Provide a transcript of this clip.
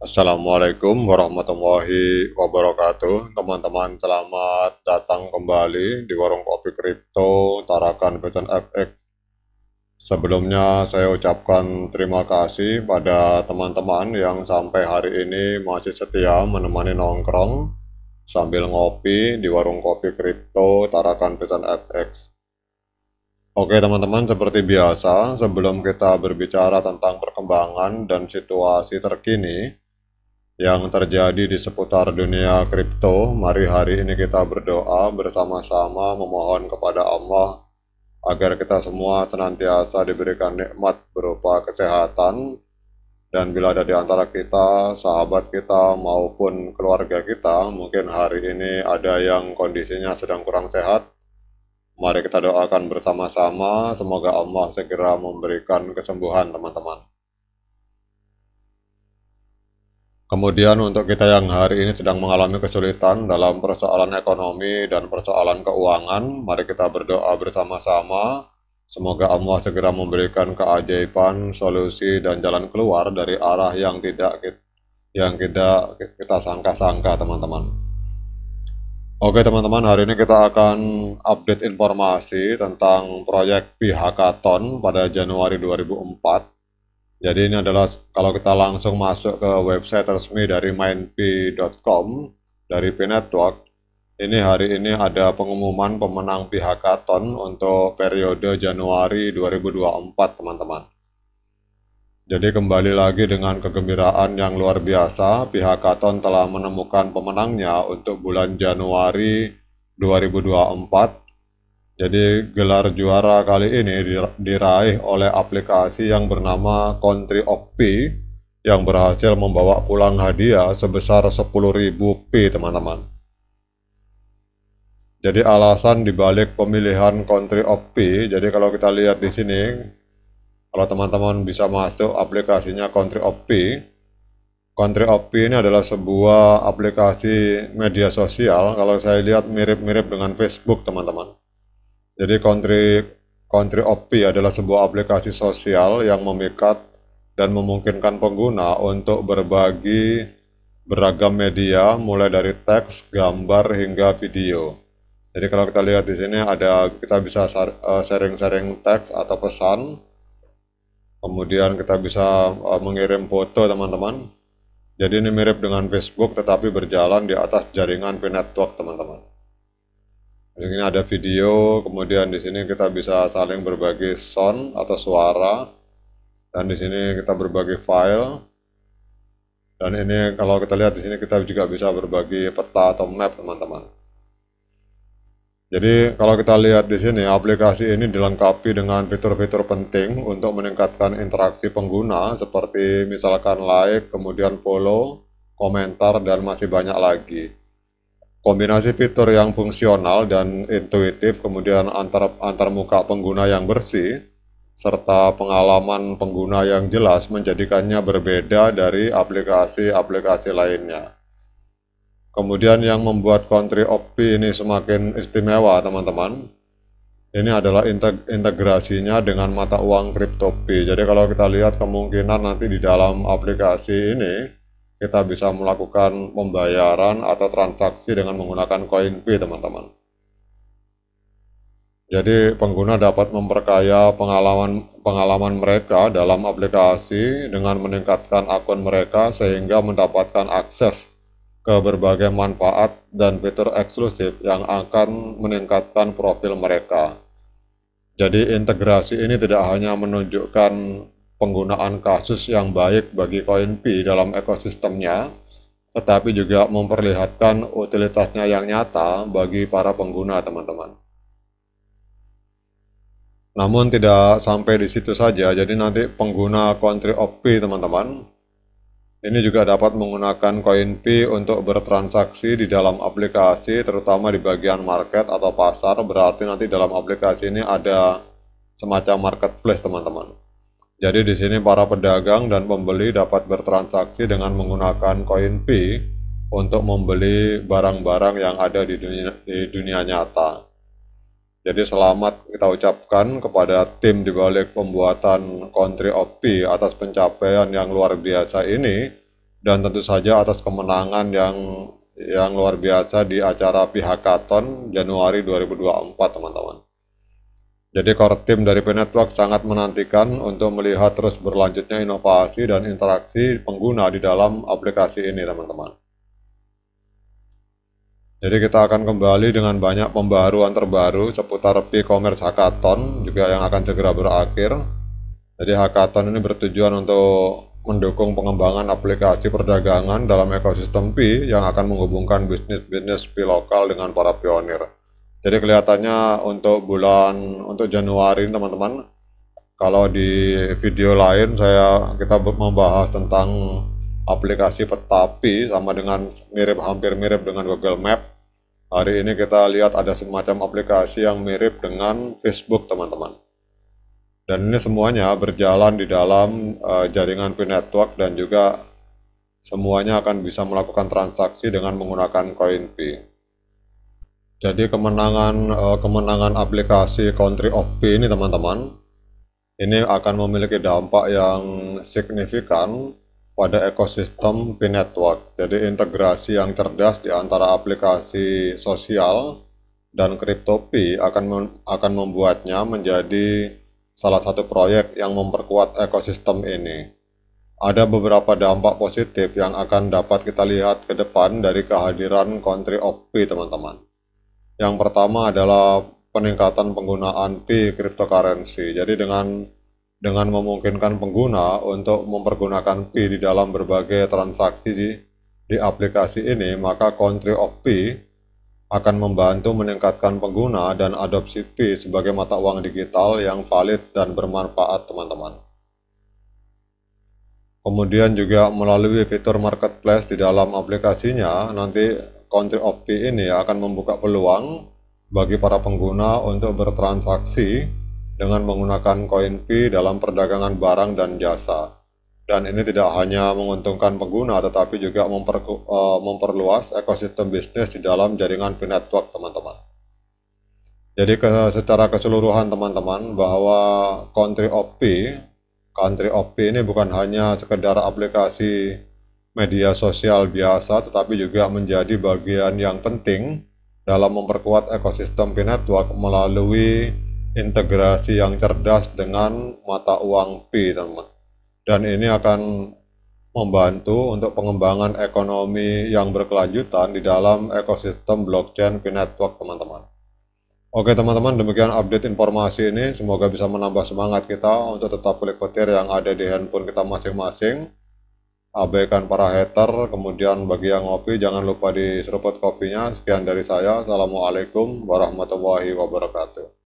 Assalamualaikum warahmatullahi wabarakatuh Teman-teman selamat datang kembali di Warung Kopi Kripto Tarakan petan FX Sebelumnya saya ucapkan terima kasih pada teman-teman yang sampai hari ini masih setia menemani nongkrong sambil ngopi di Warung Kopi Kripto Tarakan petan FX Oke teman-teman, seperti biasa, sebelum kita berbicara tentang perkembangan dan situasi terkini, yang terjadi di seputar dunia kripto, mari hari ini kita berdoa bersama-sama memohon kepada Allah agar kita semua senantiasa diberikan nikmat berupa kesehatan dan bila ada di antara kita, sahabat kita maupun keluarga kita, mungkin hari ini ada yang kondisinya sedang kurang sehat. Mari kita doakan bersama-sama, semoga Allah segera memberikan kesembuhan teman-teman. Kemudian untuk kita yang hari ini sedang mengalami kesulitan dalam persoalan ekonomi dan persoalan keuangan, mari kita berdoa bersama-sama. Semoga Allah segera memberikan keajaiban, solusi, dan jalan keluar dari arah yang tidak yang tidak kita sangka-sangka, teman-teman. Oke, teman-teman, hari ini kita akan update informasi tentang proyek pihak Katon pada Januari 2004 jadi ini adalah kalau kita langsung masuk ke website resmi dari mainp.com dari P Network. Ini hari ini ada pengumuman pemenang pihak Katon untuk periode Januari 2024, teman-teman. Jadi kembali lagi dengan kegembiraan yang luar biasa, pihak Katon telah menemukan pemenangnya untuk bulan Januari 2024 jadi gelar juara kali ini diraih oleh aplikasi yang bernama Country of P yang berhasil membawa pulang hadiah sebesar 10.000 P teman-teman. Jadi alasan dibalik pemilihan Country of P, jadi kalau kita lihat di sini, kalau teman-teman bisa masuk aplikasinya Country of P, Country of P ini adalah sebuah aplikasi media sosial, kalau saya lihat mirip-mirip dengan Facebook teman-teman jadi Country Country OP adalah sebuah aplikasi sosial yang memikat dan memungkinkan pengguna untuk berbagi beragam media mulai dari teks, gambar hingga video. Jadi kalau kita lihat di sini ada kita bisa eh, sharing-sharing teks atau pesan. Kemudian kita bisa eh, mengirim foto teman-teman. Jadi ini mirip dengan Facebook tetapi berjalan di atas jaringan P-Network teman-teman ini ada video, kemudian di sini kita bisa saling berbagi sound atau suara, dan di sini kita berbagi file. Dan ini kalau kita lihat di sini kita juga bisa berbagi peta atau map teman-teman. Jadi kalau kita lihat di sini aplikasi ini dilengkapi dengan fitur-fitur penting untuk meningkatkan interaksi pengguna seperti misalkan like, kemudian follow, komentar, dan masih banyak lagi. Kombinasi fitur yang fungsional dan intuitif, kemudian antar antarmuka pengguna yang bersih, serta pengalaman pengguna yang jelas menjadikannya berbeda dari aplikasi-aplikasi lainnya. Kemudian yang membuat Country OP ini semakin istimewa teman-teman, ini adalah integrasinya dengan mata uang kripto. Jadi kalau kita lihat kemungkinan nanti di dalam aplikasi ini, kita bisa melakukan pembayaran atau transaksi dengan menggunakan koin B teman-teman. Jadi pengguna dapat memperkaya pengalaman pengalaman mereka dalam aplikasi dengan meningkatkan akun mereka sehingga mendapatkan akses ke berbagai manfaat dan fitur eksklusif yang akan meningkatkan profil mereka. Jadi integrasi ini tidak hanya menunjukkan penggunaan kasus yang baik bagi CoinP dalam ekosistemnya, tetapi juga memperlihatkan utilitasnya yang nyata bagi para pengguna teman-teman. Namun tidak sampai di situ saja, jadi nanti pengguna country OP teman-teman, ini juga dapat menggunakan koin P untuk bertransaksi di dalam aplikasi, terutama di bagian market atau pasar, berarti nanti dalam aplikasi ini ada semacam marketplace teman-teman. Jadi di sini para pedagang dan pembeli dapat bertransaksi dengan menggunakan koin P untuk membeli barang-barang yang ada di dunia, di dunia nyata. Jadi selamat kita ucapkan kepada tim di balik pembuatan Country of P atas pencapaian yang luar biasa ini dan tentu saja atas kemenangan yang yang luar biasa di acara Pihakaton Januari 2024 teman-teman. Jadi core team dari P sangat menantikan untuk melihat terus berlanjutnya inovasi dan interaksi pengguna di dalam aplikasi ini teman-teman. Jadi kita akan kembali dengan banyak pembaruan terbaru seputar e commerce Hackathon juga yang akan segera berakhir. Jadi Hackathon ini bertujuan untuk mendukung pengembangan aplikasi perdagangan dalam ekosistem P yang akan menghubungkan bisnis-bisnis P lokal dengan para pionir. Jadi kelihatannya untuk bulan untuk Januari teman-teman kalau di video lain saya kita membahas tentang aplikasi Petapi sama dengan mirip hampir mirip dengan Google Map. Hari ini kita lihat ada semacam aplikasi yang mirip dengan Facebook teman-teman. Dan ini semuanya berjalan di dalam uh, jaringan P Network dan juga semuanya akan bisa melakukan transaksi dengan menggunakan koin P jadi kemenangan uh, kemenangan aplikasi Country of P ini teman-teman ini akan memiliki dampak yang signifikan pada ekosistem P network. Jadi integrasi yang cerdas di antara aplikasi sosial dan kripto P akan mem akan membuatnya menjadi salah satu proyek yang memperkuat ekosistem ini. Ada beberapa dampak positif yang akan dapat kita lihat ke depan dari kehadiran Country of P, teman-teman. Yang pertama adalah peningkatan penggunaan P cryptocurrency. Jadi dengan dengan memungkinkan pengguna untuk mempergunakan P di dalam berbagai transaksi di, di aplikasi ini, maka country of P akan membantu meningkatkan pengguna dan adopsi P sebagai mata uang digital yang valid dan bermanfaat teman-teman. Kemudian juga melalui fitur marketplace di dalam aplikasinya, nanti country of opti ini akan membuka peluang bagi para pengguna untuk bertransaksi dengan menggunakan koin P dalam perdagangan barang dan jasa. Dan ini tidak hanya menguntungkan pengguna, tetapi juga memper, uh, eh, memperluas ekosistem bisnis di dalam jaringan P Network, teman-teman. Jadi ke, secara keseluruhan, teman-teman, bahwa Country of P, Country of P ini bukan hanya sekedar aplikasi media sosial biasa tetapi juga menjadi bagian yang penting dalam memperkuat ekosistem P-Network melalui integrasi yang cerdas dengan mata uang P, teman. Dan ini akan membantu untuk pengembangan ekonomi yang berkelanjutan di dalam ekosistem blockchain P-Network, teman-teman. Oke teman-teman, demikian update informasi ini. Semoga bisa menambah semangat kita untuk tetap klik petir yang ada di handphone kita masing-masing abaikan para hater, kemudian bagi yang ngopi jangan lupa diseruput kopinya. Sekian dari saya, Assalamualaikum warahmatullahi wabarakatuh.